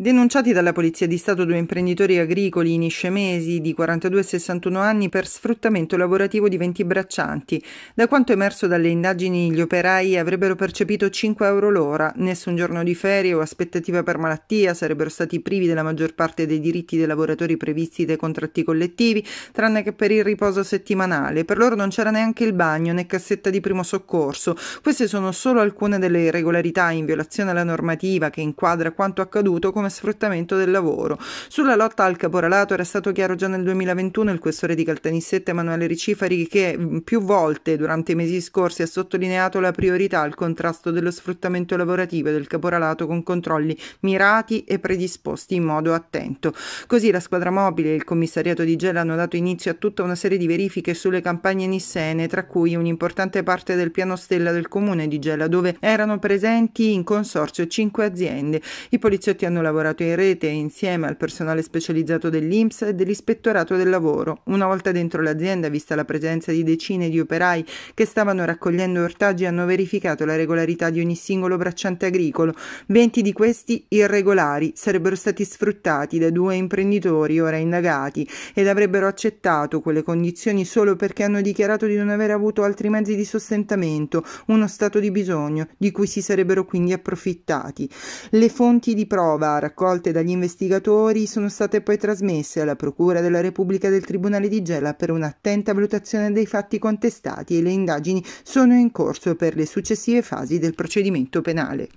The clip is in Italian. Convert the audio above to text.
Denunciati dalla Polizia di Stato due imprenditori agricoli in iscemesi di 42 e 61 anni per sfruttamento lavorativo di 20 braccianti. Da quanto emerso dalle indagini, gli operai avrebbero percepito 5 euro l'ora, nessun giorno di ferie o aspettativa per malattia, sarebbero stati privi della maggior parte dei diritti dei lavoratori previsti dai contratti collettivi, tranne che per il riposo settimanale. Per loro non c'era neanche il bagno né cassetta di primo soccorso. Queste sono solo alcune delle irregolarità in violazione alla normativa che inquadra quanto accaduto come e sfruttamento del lavoro. Sulla lotta al caporalato era stato chiaro già nel 2021 il questore di Caltanissette Emanuele Ricifari che più volte durante i mesi scorsi ha sottolineato la priorità al contrasto dello sfruttamento lavorativo e del caporalato con controlli mirati e predisposti in modo attento. Così la squadra mobile e il commissariato di Gela hanno dato inizio a tutta una serie di verifiche sulle campagne nissene, tra cui un'importante parte del piano stella del comune di Gela dove erano presenti in consorzio cinque aziende. I poliziotti hanno lavorato lavorato in rete insieme al personale specializzato dell'INPS e dell'Ispettorato del Lavoro. Una volta dentro l'azienda, vista la presenza di decine di operai che stavano raccogliendo ortaggi, hanno verificato la regolarità di ogni singolo bracciante agricolo. Venti di questi irregolari sarebbero stati sfruttati da due imprenditori ora indagati ed avrebbero accettato quelle condizioni solo perché hanno dichiarato di non aver avuto altri mezzi di sostentamento, uno stato di bisogno di cui si sarebbero quindi approfittati. Le fonti di prova raccolte dagli investigatori sono state poi trasmesse alla Procura della Repubblica del Tribunale di Gela per un'attenta valutazione dei fatti contestati e le indagini sono in corso per le successive fasi del procedimento penale.